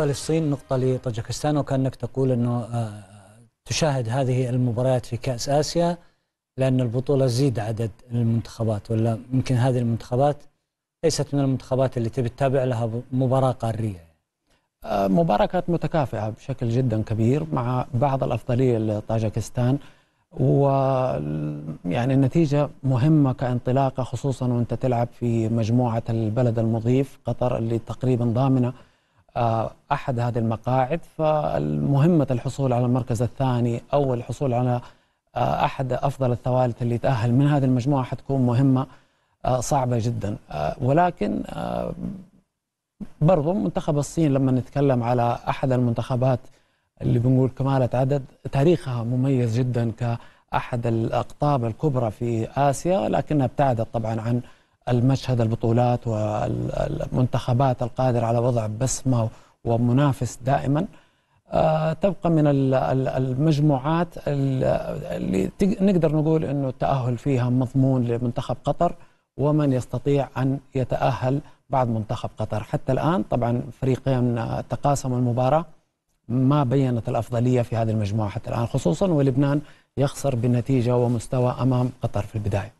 نقطة للصين نقطة لطاجكستان وكأنك تقول أنه آه، تشاهد هذه المباريات في كأس آسيا لأن البطولة زيد عدد المنتخبات ولا يمكن هذه المنتخبات ليست من المنتخبات اللي تبي تتابع لها مباراة قارية آه، مباراة كانت متكافئة بشكل جدا كبير مع بعض الأفضلية لطاجكستان و يعني النتيجة مهمة كانطلاقة خصوصا وانت تلعب في مجموعة البلد المضيف قطر اللي تقريبا ضامنة آه، أحد هذه المقاعد فالمهمة الحصول على المركز الثاني أو الحصول على آه، أحد أفضل الثوالث اللي يتأهل من هذه المجموعة حتكون مهمة آه، صعبة جدا ولكن برضو منتخب الصين لما نتكلم على أحد المنتخبات اللي بنقول كمالة عدد تاريخها مميز جدا كأحد الأقطاب الكبرى في آسيا لكنها ابتعدت طبعا عن المشهد البطولات والمنتخبات القادرة على وضع بسمة ومنافس دائما آه، تبقى من المجموعات اللي نقدر نقول أنه التأهل فيها مضمون لمنتخب قطر ومن يستطيع أن يتأهل بعد منتخب قطر حتى الآن طبعا فريقين تقاسموا المباراة ما بينت الأفضلية في هذه المجموعة حتى الآن خصوصا ولبنان يخسر بنتيجة ومستوى أمام قطر في البداية